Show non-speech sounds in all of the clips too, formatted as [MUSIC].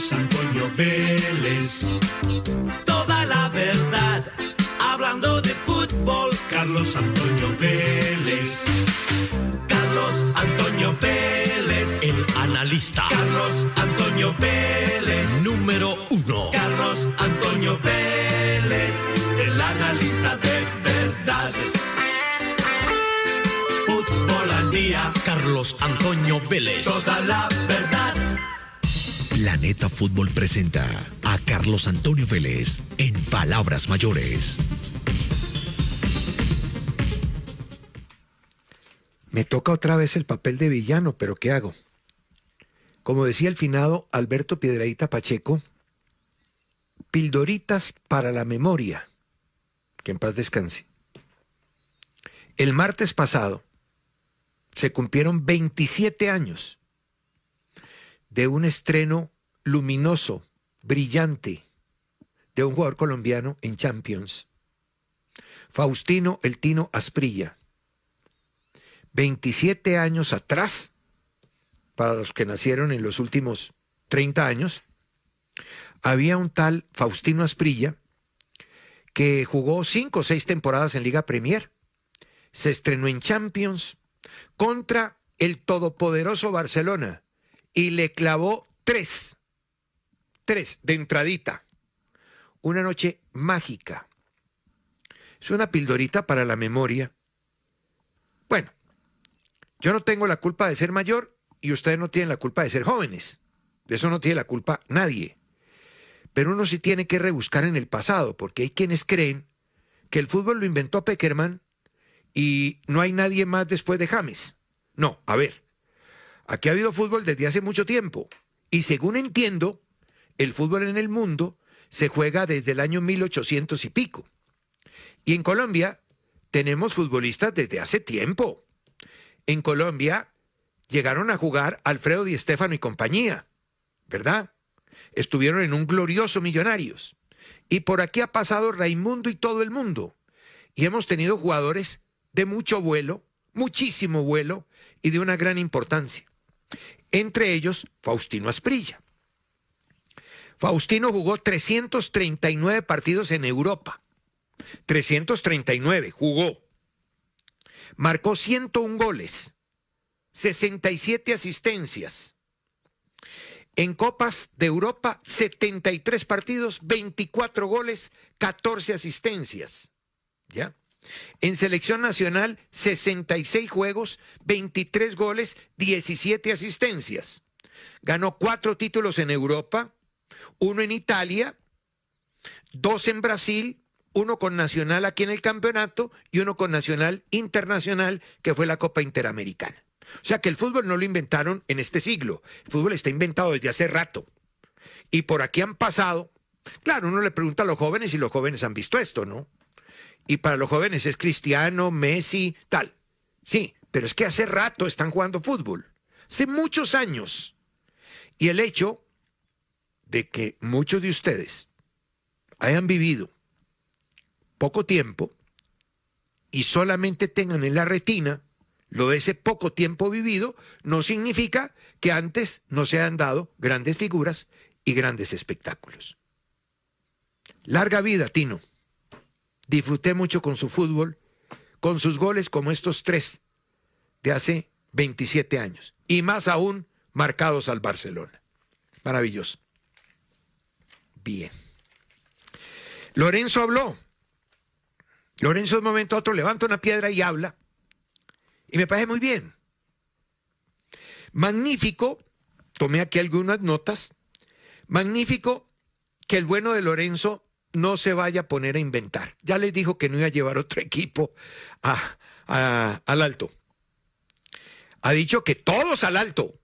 Carlos Antonio Vélez. Toda la verdad, hablando de fútbol, Carlos Antonio Vélez. Carlos Antonio Vélez, el analista. Carlos Antonio Vélez, número uno. Carlos Antonio Vélez, el analista de verdad. Fútbol al día. Carlos Antonio Vélez. Toda la verdad. Planeta Fútbol presenta a Carlos Antonio Vélez en Palabras Mayores. Me toca otra vez el papel de villano, pero ¿qué hago? Como decía el finado Alberto Piedraíta Pacheco, pildoritas para la memoria. Que en paz descanse. El martes pasado se cumplieron 27 años de un estreno luminoso, brillante, de un jugador colombiano en Champions. Faustino El Tino Asprilla. 27 años atrás, para los que nacieron en los últimos 30 años, había un tal Faustino Asprilla que jugó cinco o seis temporadas en Liga Premier. Se estrenó en Champions contra el todopoderoso Barcelona y le clavó tres, tres de entradita. Una noche mágica. Es una pildorita para la memoria. Bueno, yo no tengo la culpa de ser mayor y ustedes no tienen la culpa de ser jóvenes. De eso no tiene la culpa nadie. Pero uno sí tiene que rebuscar en el pasado, porque hay quienes creen que el fútbol lo inventó Peckerman y no hay nadie más después de James. No, a ver, Aquí ha habido fútbol desde hace mucho tiempo. Y según entiendo, el fútbol en el mundo se juega desde el año 1800 y pico. Y en Colombia tenemos futbolistas desde hace tiempo. En Colombia llegaron a jugar Alfredo Di Estefano y compañía, ¿verdad? Estuvieron en un glorioso Millonarios. Y por aquí ha pasado Raimundo y todo el mundo. Y hemos tenido jugadores de mucho vuelo, muchísimo vuelo y de una gran importancia entre ellos Faustino Asprilla. Faustino jugó 339 partidos en Europa. 339 jugó. Marcó 101 goles, 67 asistencias. En Copas de Europa, 73 partidos, 24 goles, 14 asistencias. ¿Ya? En selección nacional, 66 juegos, 23 goles, 17 asistencias. Ganó cuatro títulos en Europa, uno en Italia, dos en Brasil, uno con Nacional aquí en el campeonato y uno con Nacional Internacional, que fue la Copa Interamericana. O sea que el fútbol no lo inventaron en este siglo, el fútbol está inventado desde hace rato. Y por aquí han pasado, claro, uno le pregunta a los jóvenes y los jóvenes han visto esto, ¿no? Y para los jóvenes es Cristiano, Messi, tal. Sí, pero es que hace rato están jugando fútbol. Hace muchos años. Y el hecho de que muchos de ustedes hayan vivido poco tiempo y solamente tengan en la retina lo de ese poco tiempo vivido, no significa que antes no se hayan dado grandes figuras y grandes espectáculos. Larga vida, Tino. Disfruté mucho con su fútbol, con sus goles como estos tres de hace 27 años. Y más aún, marcados al Barcelona. Maravilloso. Bien. Lorenzo habló. Lorenzo de un momento a otro levanta una piedra y habla. Y me parece muy bien. Magnífico, tomé aquí algunas notas, magnífico que el bueno de Lorenzo no se vaya a poner a inventar. Ya les dijo que no iba a llevar otro [LAUGHS] equipo a, al alto. Ha dicho que todos al alto,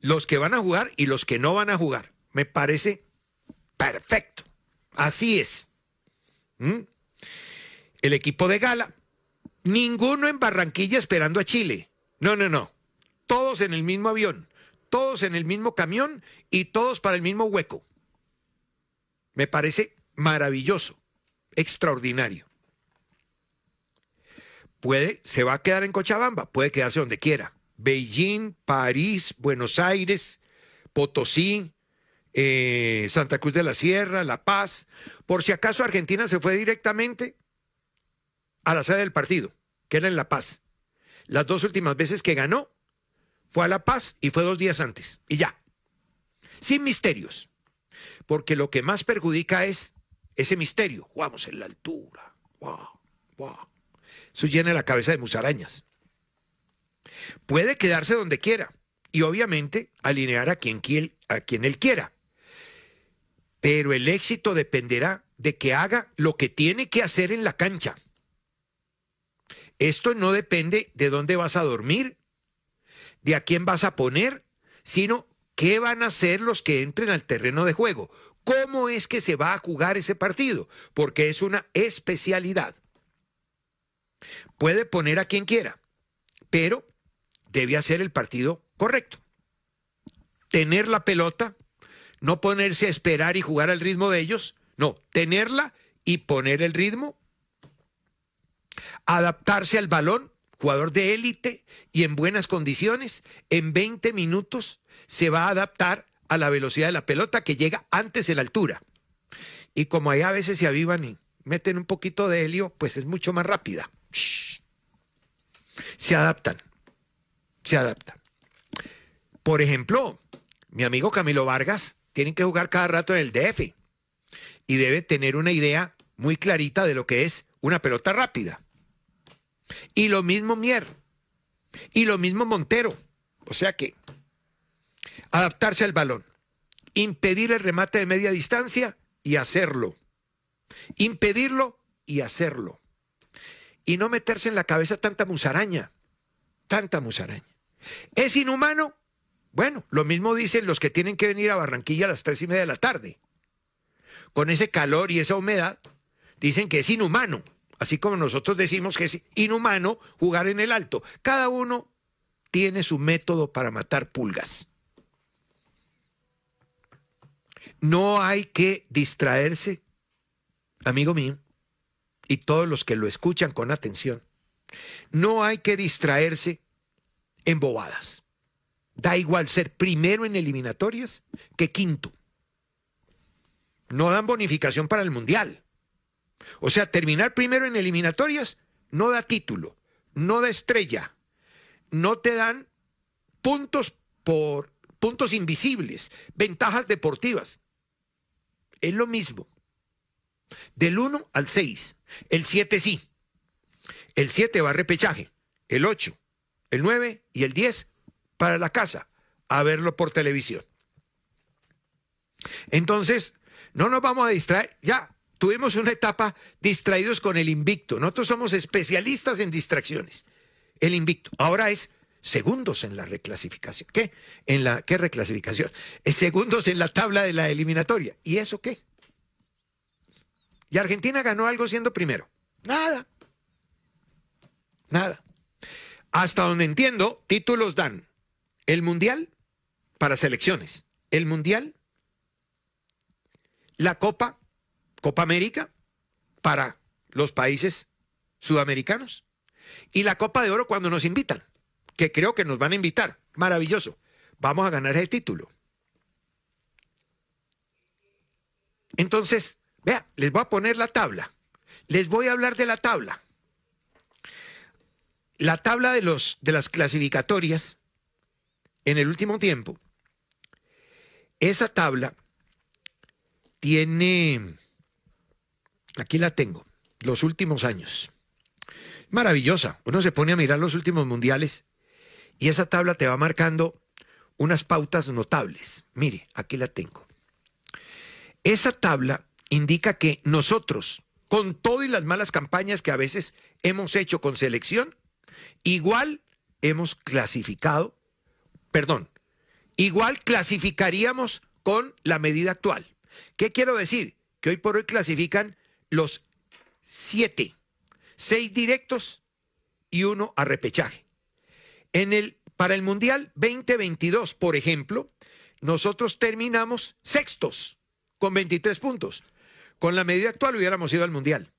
los que van a jugar y los que no van a jugar. Me parece perfecto. Así es. ¿Mm? El equipo de gala, ninguno en Barranquilla esperando a Chile. No, no, no. Todos en el mismo avión, todos en el mismo camión y todos para el mismo hueco. Me parece maravilloso, extraordinario. Puede, se va a quedar en Cochabamba, puede quedarse donde quiera. Beijing, París, Buenos Aires, Potosí, eh, Santa Cruz de la Sierra, La Paz. Por si acaso Argentina se fue directamente a la sede del partido, que era en La Paz. Las dos últimas veces que ganó fue a La Paz y fue dos días antes. Y ya. Sin misterios. Porque lo que más perjudica es ese misterio. Vamos en la altura. Wow, Eso llena la cabeza de musarañas. Puede quedarse donde quiera y obviamente alinear a quien, a quien él quiera. Pero el éxito dependerá de que haga lo que tiene que hacer en la cancha. Esto no depende de dónde vas a dormir, de a quién vas a poner, sino ¿Qué van a hacer los que entren al terreno de juego? ¿Cómo es que se va a jugar ese partido? Porque es una especialidad. Puede poner a quien quiera, pero debe hacer el partido correcto. Tener la pelota, no ponerse a esperar y jugar al ritmo de ellos, no, tenerla y poner el ritmo, adaptarse al balón jugador de élite y en buenas condiciones, en 20 minutos se va a adaptar a la velocidad de la pelota que llega antes de la altura. Y como ahí a veces se avivan y meten un poquito de helio, pues es mucho más rápida. Se adaptan, se adaptan. Por ejemplo, mi amigo Camilo Vargas tiene que jugar cada rato en el DF y debe tener una idea muy clarita de lo que es una pelota rápida. Y lo mismo Mier. Y lo mismo Montero. O sea que adaptarse al balón, impedir el remate de media distancia y hacerlo. Impedirlo y hacerlo. Y no meterse en la cabeza tanta musaraña. Tanta musaraña. ¿Es inhumano? Bueno, lo mismo dicen los que tienen que venir a Barranquilla a las tres y media de la tarde. Con ese calor y esa humedad, dicen que es inhumano. Así como nosotros decimos que es inhumano jugar en el alto. Cada uno tiene su método para matar pulgas. No hay que distraerse, amigo mío, y todos los que lo escuchan con atención. No hay que distraerse en bobadas. Da igual ser primero en eliminatorias que quinto. No dan bonificación para el Mundial. O sea, terminar primero en eliminatorias no da título, no da estrella, no te dan puntos por puntos invisibles, ventajas deportivas. Es lo mismo. Del 1 al 6, el 7 sí. El 7 va a repechaje, el 8, el 9 y el 10 para la casa a verlo por televisión. Entonces, no nos vamos a distraer, ya, tuvimos una etapa distraídos con el invicto. Nosotros somos especialistas en distracciones. El invicto. Ahora es segundos en la reclasificación. ¿Qué? ¿En la qué reclasificación? Segundos en la tabla de la eliminatoria. ¿Y eso qué? ¿Y Argentina ganó algo siendo primero? Nada. Nada. Hasta donde entiendo, títulos dan el Mundial para selecciones, el Mundial, la Copa Copa América para los países sudamericanos y la Copa de Oro cuando nos invitan, que creo que nos van a invitar. Maravilloso. Vamos a ganar el título. Entonces, vea, les voy a poner la tabla. Les voy a hablar de la tabla. La tabla de, los, de las clasificatorias en el último tiempo. Esa tabla tiene Aquí la tengo, los últimos años. Maravillosa. Uno se pone a mirar los últimos mundiales y esa tabla te va marcando unas pautas notables. Mire, aquí la tengo. Esa tabla indica que nosotros, con todo y las malas campañas que a veces hemos hecho con selección, igual hemos clasificado, perdón, igual clasificaríamos con la medida actual. ¿Qué quiero decir? Que hoy por hoy clasifican los siete, seis directos y uno a repechaje. En el, para el Mundial 2022, por ejemplo, nosotros terminamos sextos con 23 puntos. Con la medida actual hubiéramos ido al Mundial.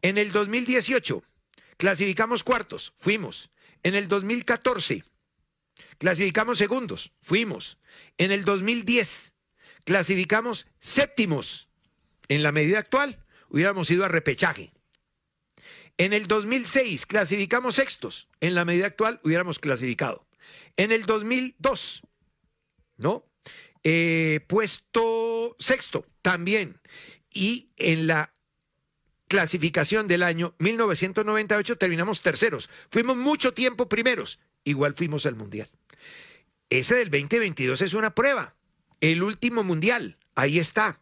En el 2018 clasificamos cuartos, fuimos. En el 2014 clasificamos segundos, fuimos. En el 2010 clasificamos séptimos. En la medida actual hubiéramos ido a repechaje. En el 2006 clasificamos sextos, en la medida actual hubiéramos clasificado. En el 2002, ¿no? Eh, puesto sexto también. Y en la clasificación del año 1998 terminamos terceros. Fuimos mucho tiempo primeros, igual fuimos al Mundial. Ese del 2022 es una prueba. El último Mundial, ahí está.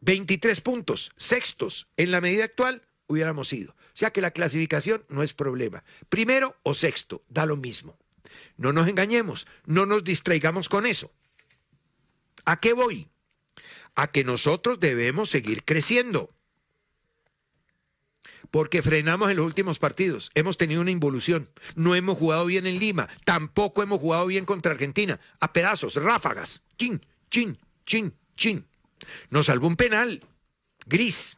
23 puntos, sextos, en la medida actual hubiéramos ido. O sea que la clasificación no es problema. Primero o sexto, da lo mismo. No nos engañemos, no nos distraigamos con eso. ¿A qué voy? A que nosotros debemos seguir creciendo. Porque frenamos en los últimos partidos. Hemos tenido una involución. No hemos jugado bien en Lima. Tampoco hemos jugado bien contra Argentina. A pedazos, ráfagas. Chin, chin, chin, chin. Nos salvó un penal gris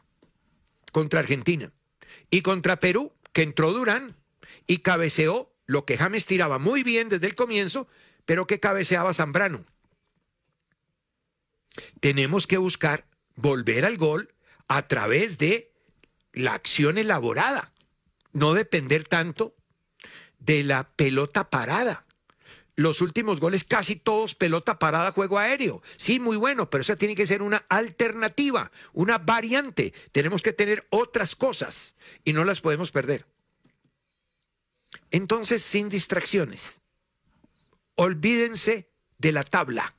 contra Argentina y contra Perú, que entró Durán y cabeceó lo que James tiraba muy bien desde el comienzo, pero que cabeceaba Zambrano. Tenemos que buscar volver al gol a través de la acción elaborada, no depender tanto de la pelota parada los últimos goles, casi todos pelota parada, juego aéreo. Sí, muy bueno, pero esa tiene que ser una alternativa, una variante. Tenemos que tener otras cosas y no las podemos perder. Entonces, sin distracciones, olvídense de la tabla.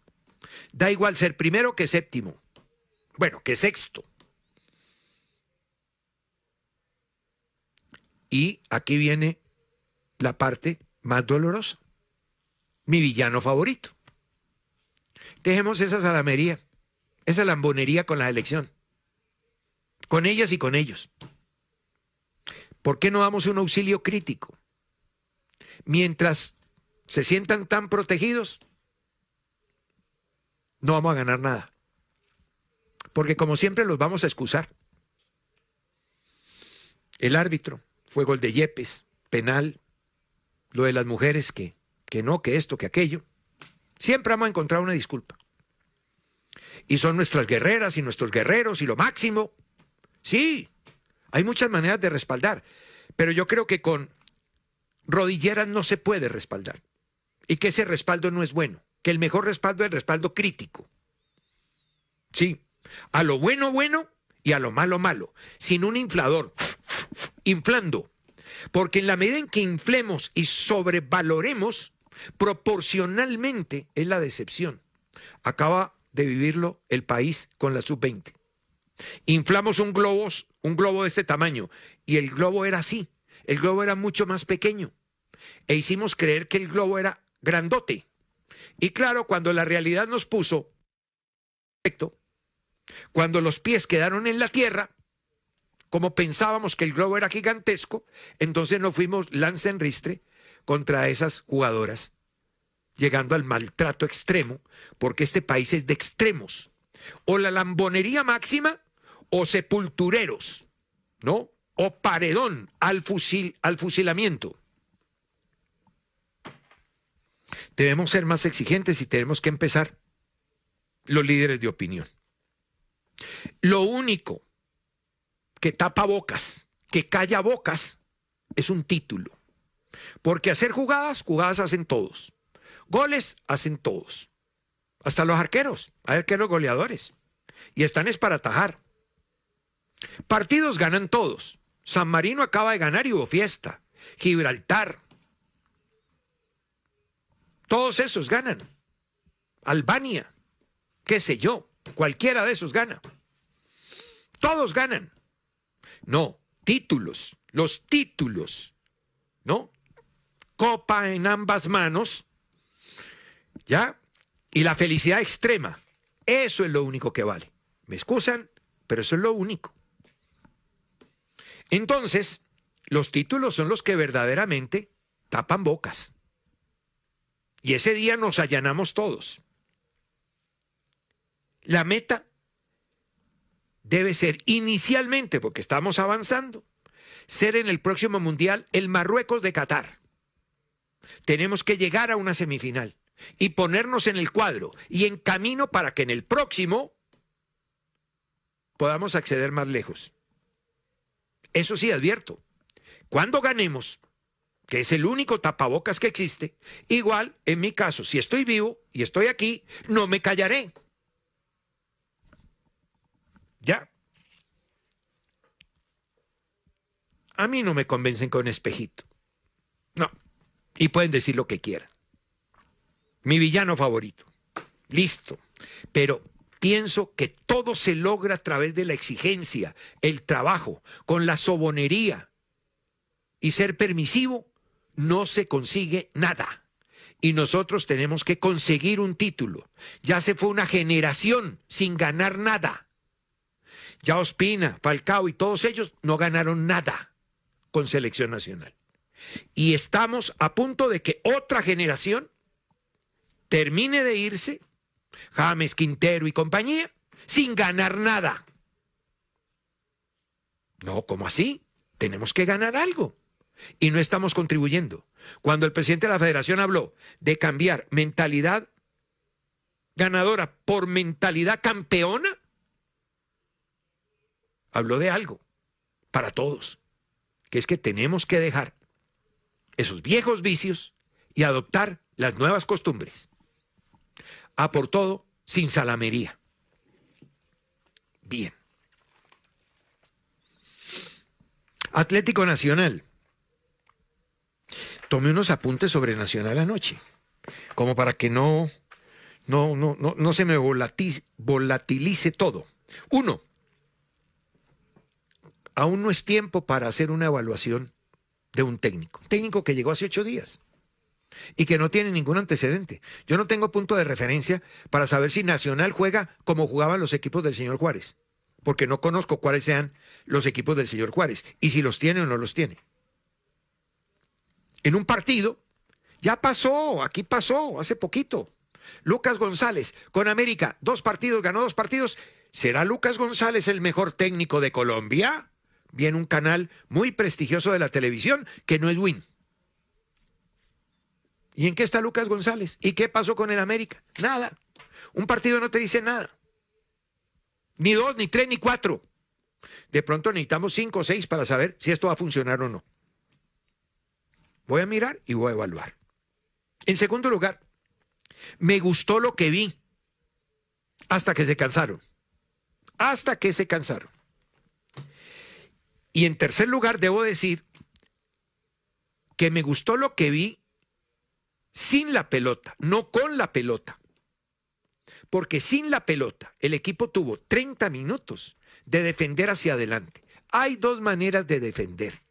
Da igual ser primero que séptimo. Bueno, que sexto. Y aquí viene la parte más dolorosa mi villano favorito. Dejemos esa salamería, esa lambonería con la elección. Con ellas y con ellos. ¿Por qué no damos un auxilio crítico? Mientras se sientan tan protegidos, no vamos a ganar nada. Porque como siempre los vamos a excusar. El árbitro fue gol de Yepes, penal, lo de las mujeres que que no, que esto, que aquello, siempre vamos a encontrar una disculpa. Y son nuestras guerreras y nuestros guerreros y lo máximo. Sí, hay muchas maneras de respaldar, pero yo creo que con rodilleras no se puede respaldar y que ese respaldo no es bueno, que el mejor respaldo es el respaldo crítico. Sí, a lo bueno bueno y a lo malo malo, sin un inflador, inflando. Porque en la medida en que inflemos y sobrevaloremos, proporcionalmente es la decepción. Acaba de vivirlo el país con la sub-20. Inflamos un, globo, un globo de este tamaño y el globo era así, el globo era mucho más pequeño e hicimos creer que el globo era grandote. Y claro, cuando la realidad nos puso, cuando los pies quedaron en la tierra, como pensábamos que el globo era gigantesco, entonces nos fuimos lanza en ristre contra esas jugadoras llegando al maltrato extremo, porque este país es de extremos. O la lambonería máxima o sepultureros, ¿no? O paredón al, fusil, al fusilamiento. Debemos ser más exigentes y tenemos que empezar los líderes de opinión. Lo único que tapa bocas, que calla bocas, es un título. Porque hacer jugadas, jugadas hacen todos. Goles hacen todos, hasta los arqueros, hay arqueros goleadores, y están es para atajar. Partidos ganan todos. San Marino acaba de ganar y hubo fiesta. Gibraltar. Todos esos ganan. Albania, qué sé yo, cualquiera de esos gana. Todos ganan. No, títulos, los títulos, ¿no? Copa en ambas manos ¿Ya? Y la felicidad extrema. Eso es lo único que vale. Me excusan, pero eso es lo único. Entonces, los títulos son los que verdaderamente tapan bocas. Y ese día nos allanamos todos. La meta debe ser inicialmente, porque estamos avanzando, ser en el próximo mundial el Marruecos de Qatar. Tenemos que llegar a una semifinal y ponernos en el cuadro y en camino para que en el próximo podamos acceder más lejos. Eso sí, advierto, cuando ganemos, que es el único tapabocas que existe, igual en mi caso, si estoy vivo y estoy aquí, no me callaré. Ya. A mí no me convencen con espejito. No. Y pueden decir lo que quieran mi villano favorito. Listo. Pero pienso que todo se logra a través de la exigencia, el trabajo, con la sobonería y ser permisivo, no se consigue nada. Y nosotros tenemos que conseguir un título. Ya se fue una generación sin ganar nada. Ya Ospina, Falcao y todos ellos no ganaron nada con selección nacional. Y estamos a punto de que otra generación termine de irse, James Quintero y compañía, sin ganar nada. No, ¿cómo así? Tenemos que ganar algo. Y no estamos contribuyendo. Cuando el presidente de la federación habló de cambiar mentalidad ganadora por mentalidad campeona, habló de algo para todos, que es que tenemos que dejar esos viejos vicios y adoptar las nuevas costumbres a por todo sin salamería. Bien. Atlético Nacional. Tomé unos apuntes sobre Nacional anoche, como para que no, no, no, no, se me volatilice todo. Uno, aún no es tiempo para hacer una evaluación de un técnico. técnico que llegó hace ocho días y que no tiene ningún antecedente. Yo no tengo punto de referencia para saber si Nacional juega como jugaban los equipos del señor Juárez, porque no conozco cuáles sean los equipos del señor Juárez y si los tiene o no los tiene. En un partido, ya pasó, aquí pasó, hace poquito. Lucas González con América, dos partidos, ganó dos partidos. ¿Será Lucas González el mejor técnico de Colombia? Viene un canal muy prestigioso de la televisión que no es Win ¿Y en qué está Lucas González? ¿Y qué pasó con el América? Nada. Un partido no te dice nada. Ni dos, ni tres, ni cuatro. De pronto necesitamos cinco o seis para saber si esto va a funcionar o no. Voy a mirar y voy a evaluar. En segundo lugar, me gustó lo que vi hasta que se cansaron. Hasta que se cansaron. Y en tercer lugar, debo decir que me gustó lo que vi sin la pelota, no con la pelota. Porque sin la pelota, el equipo tuvo 30 minutos de defender hacia adelante. Hay dos maneras de defender,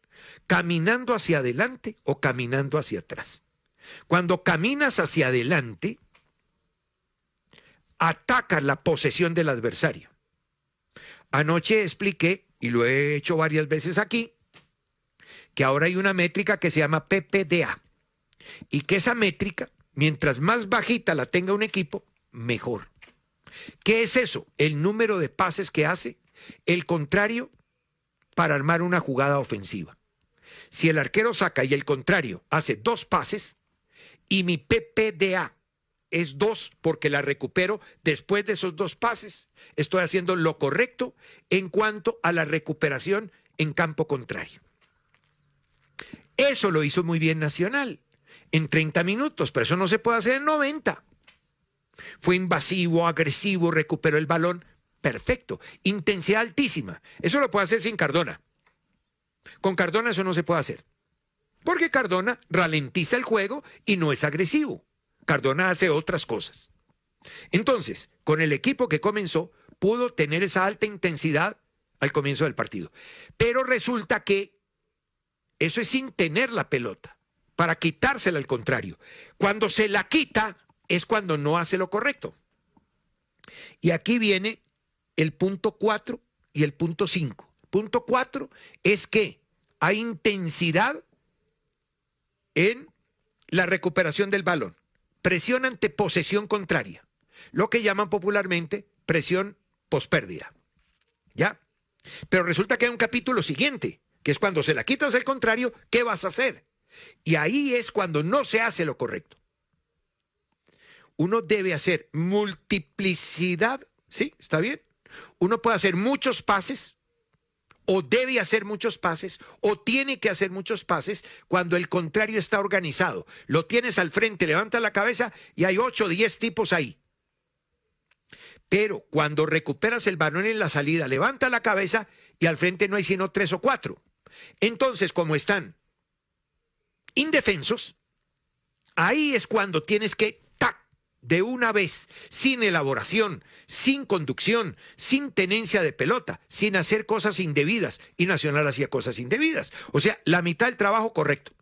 caminando hacia adelante o caminando hacia atrás. Cuando caminas hacia adelante, atacas la posesión del adversario. Anoche expliqué, y lo he hecho varias veces aquí, que ahora hay una métrica que se llama PPDA, y que esa métrica, mientras más bajita la tenga un equipo, mejor. ¿Qué es eso? El número de pases que hace el contrario para armar una jugada ofensiva. Si el arquero saca y el contrario hace dos pases y mi PPDA es dos porque la recupero después de esos dos pases, estoy haciendo lo correcto en cuanto a la recuperación en campo contrario. Eso lo hizo muy bien Nacional en 30 minutos, pero eso no se puede hacer en 90. Fue invasivo, agresivo, recuperó el balón. Perfecto. Intensidad altísima. Eso lo puede hacer sin Cardona. Con Cardona eso no se puede hacer. Porque Cardona ralentiza el juego y no es agresivo. Cardona hace otras cosas. Entonces, con el equipo que comenzó, pudo tener esa alta intensidad al comienzo del partido. Pero resulta que eso es sin tener la pelota para quitársela al contrario. Cuando se la quita es cuando no hace lo correcto. Y aquí viene el punto 4 y el punto 5. Punto 4 es que hay intensidad en la recuperación del balón. Presión ante posesión contraria. Lo que llaman popularmente presión pospérdida. ¿Ya? Pero resulta que hay un capítulo siguiente, que es cuando se la quitas al contrario, ¿qué vas a hacer? Y ahí es cuando no se hace lo correcto. Uno debe hacer multiplicidad, ¿sí? ¿Está bien? Uno puede hacer muchos pases, o debe hacer muchos pases, o tiene que hacer muchos pases cuando el contrario está organizado. Lo tienes al frente, levanta la cabeza y hay 8 o 10 tipos ahí. Pero cuando recuperas el balón en la salida, levanta la cabeza y al frente no hay sino tres o cuatro. Entonces, como están indefensos, ahí es cuando tienes que, tac, de una vez, sin elaboración, sin conducción, sin tenencia de pelota, sin hacer cosas indebidas, y Nacional hacía cosas indebidas. O sea, la mitad del trabajo correcto.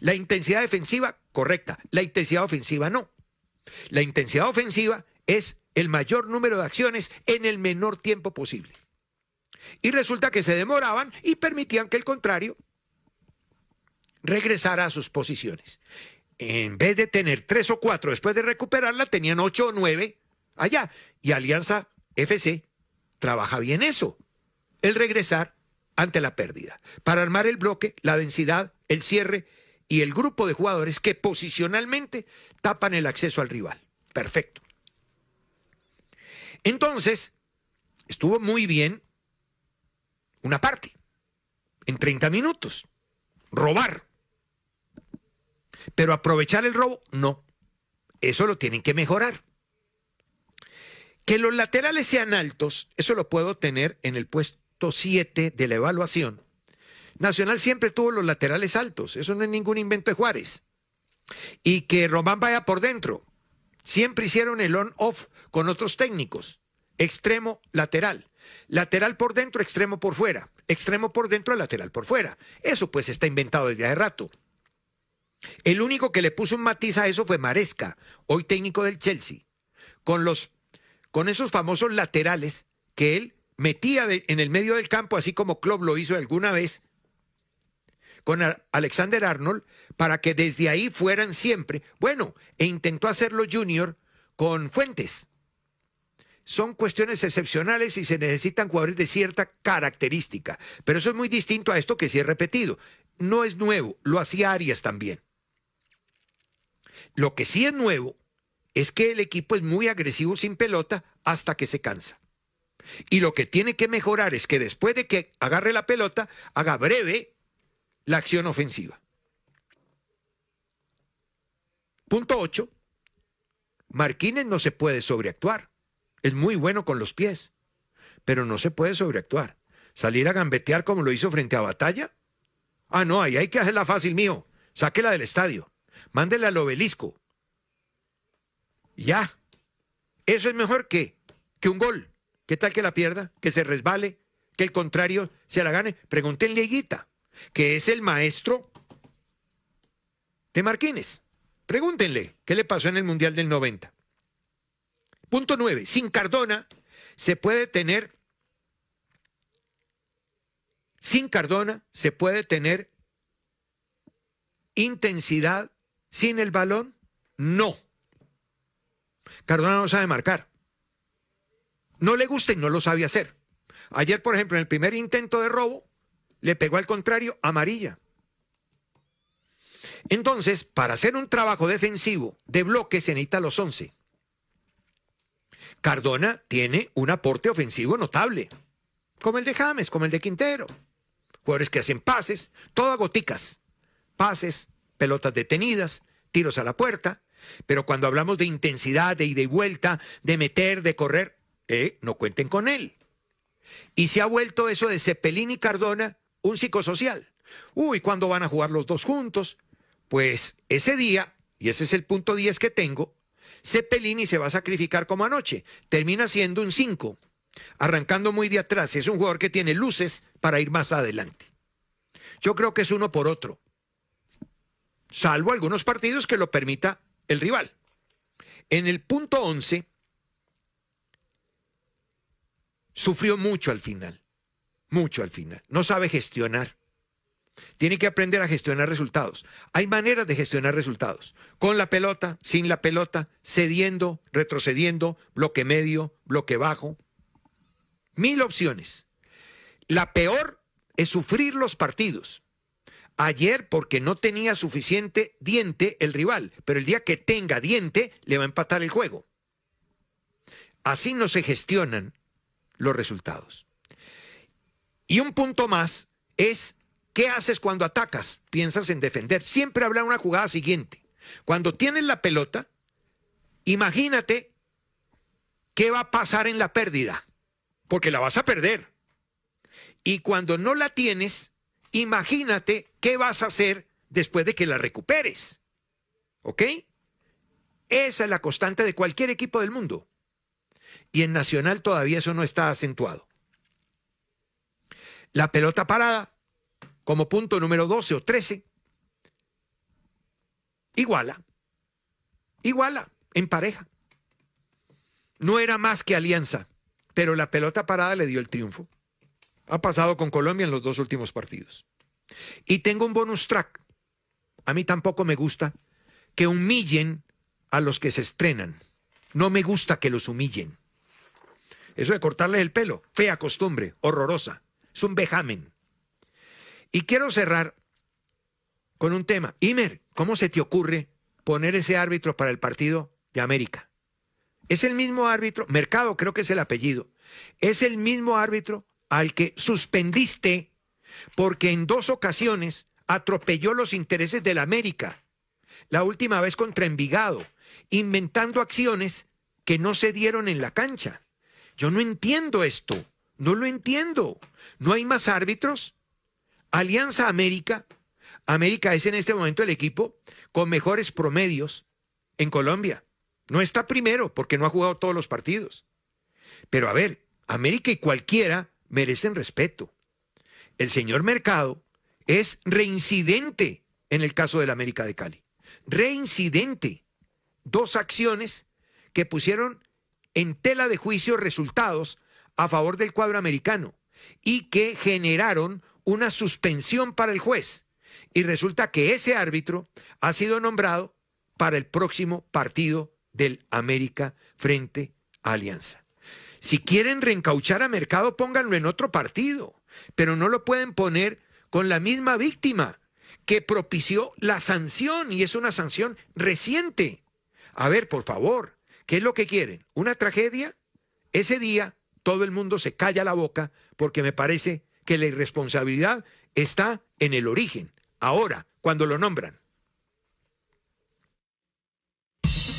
La intensidad defensiva correcta, la intensidad ofensiva no. La intensidad ofensiva es el mayor número de acciones en el menor tiempo posible. Y resulta que se demoraban y permitían que el contrario regresar a sus posiciones. En vez de tener tres o cuatro después de recuperarla, tenían ocho o nueve allá. Y Alianza FC trabaja bien eso, el regresar ante la pérdida, para armar el bloque, la densidad, el cierre y el grupo de jugadores que posicionalmente tapan el acceso al rival. Perfecto. Entonces, estuvo muy bien una parte, en 30 minutos, robar, pero aprovechar el robo, no. Eso lo tienen que mejorar. Que los laterales sean altos, eso lo puedo tener en el puesto 7 de la evaluación. Nacional siempre tuvo los laterales altos, eso no es ningún invento de Juárez. Y que Román vaya por dentro. Siempre hicieron el on-off con otros técnicos. Extremo lateral. Lateral por dentro, extremo por fuera. Extremo por dentro, lateral por fuera. Eso pues está inventado desde hace rato. El único que le puso un matiz a eso fue Maresca, hoy técnico del Chelsea, con, esos famosos laterales que él metía en el medio del campo, así como Klopp lo hizo alguna vez con Alexander Arnold, para que desde ahí fueran siempre. Bueno, e intentó hacerlo Junior con Fuentes. Son cuestiones excepcionales y se necesitan jugadores de cierta característica, pero eso es muy distinto a esto que sí he repetido. No es nuevo, lo hacía Arias también. Lo que sí es nuevo es que el equipo es muy agresivo sin pelota hasta que se cansa. Y lo que tiene que mejorar es que después de que agarre la pelota, haga breve la acción ofensiva. Punto 8. Marquínez no se puede sobreactuar. Es muy bueno con los pies, pero no se puede sobreactuar. Salir a gambetear como lo hizo frente a Batalla. Ah, no, ahí hay que hacerla fácil, mío. Sáquela del estadio. Mándele al obelisco. Ya. Eso es mejor que, que un gol. ¿Qué tal que la pierda? Que se resbale, que el contrario se la gane. Pregúntenle a Higuita, que es el maestro de Marquines Pregúntenle qué le pasó en el Mundial del 90. Punto 9. Sin Cardona se puede tener. Sin Cardona se puede tener intensidad sin el balón, no. Cardona no sabe marcar. No le gusta y no lo sabe hacer. Ayer, por ejemplo, en el primer intento de robo, le pegó al contrario amarilla. Entonces, para hacer un trabajo defensivo de bloque se necesita los 11. Cardona tiene un aporte ofensivo notable, como el de James, como el de Quintero. Jugadores que hacen pases, todo a goticas. Pases, pelotas detenidas, tiros a la puerta, pero cuando hablamos de intensidad, de ida y vuelta, de meter, de correr, eh, no cuenten con él. Y se ha vuelto eso de Cepelín y Cardona un psicosocial. Uy, ¿cuándo van a jugar los dos juntos? Pues ese día, y ese es el punto 10 que tengo, Cepelini se va a sacrificar como anoche. Termina siendo un 5, arrancando muy de atrás. Es un jugador que tiene luces para ir más adelante. Yo creo que es uno por otro salvo algunos partidos que lo permita el rival. En el punto 11, sufrió mucho al final, mucho al final. No sabe gestionar. Tiene que aprender a gestionar resultados. Hay maneras de gestionar resultados. Con la pelota, sin la pelota, cediendo, retrocediendo, bloque medio, bloque bajo. Mil opciones. La peor es sufrir los partidos ayer porque no tenía suficiente diente el rival, pero el día que tenga diente le va a empatar el juego. Así no se gestionan los resultados. Y un punto más es, ¿qué haces cuando atacas? Piensas en defender. Siempre habla una jugada siguiente. Cuando tienes la pelota, imagínate qué va a pasar en la pérdida, porque la vas a perder. Y cuando no la tienes, Imagínate qué vas a hacer después de que la recuperes. ¿Ok? Esa es la constante de cualquier equipo del mundo. Y en Nacional todavía eso no está acentuado. La pelota parada, como punto número 12 o 13, iguala. Iguala, en pareja. No era más que alianza, pero la pelota parada le dio el triunfo. Ha pasado con Colombia en los dos últimos partidos. Y tengo un bonus track. A mí tampoco me gusta que humillen a los que se estrenan. No me gusta que los humillen. Eso de cortarles el pelo, fea costumbre, horrorosa. Es un vejamen. Y quiero cerrar con un tema. Imer, ¿cómo se te ocurre poner ese árbitro para el partido de América? Es el mismo árbitro, Mercado creo que es el apellido, es el mismo árbitro al que suspendiste porque en dos ocasiones atropelló los intereses de la América, la última vez contra Envigado, inventando acciones que no se dieron en la cancha. Yo no entiendo esto, no lo entiendo. ¿No hay más árbitros? Alianza América, América es en este momento el equipo con mejores promedios en Colombia. No está primero porque no ha jugado todos los partidos. Pero a ver, América y cualquiera merecen respeto. El señor Mercado es reincidente en el caso de la América de Cali. Reincidente. Dos acciones que pusieron en tela de juicio resultados a favor del cuadro americano y que generaron una suspensión para el juez. Y resulta que ese árbitro ha sido nombrado para el próximo partido del América frente a Alianza. Si quieren reencauchar a Mercado, pónganlo en otro partido, pero no lo pueden poner con la misma víctima que propició la sanción y es una sanción reciente. A ver, por favor, ¿qué es lo que quieren? ¿Una tragedia? Ese día todo el mundo se calla la boca porque me parece que la irresponsabilidad está en el origen, ahora, cuando lo nombran.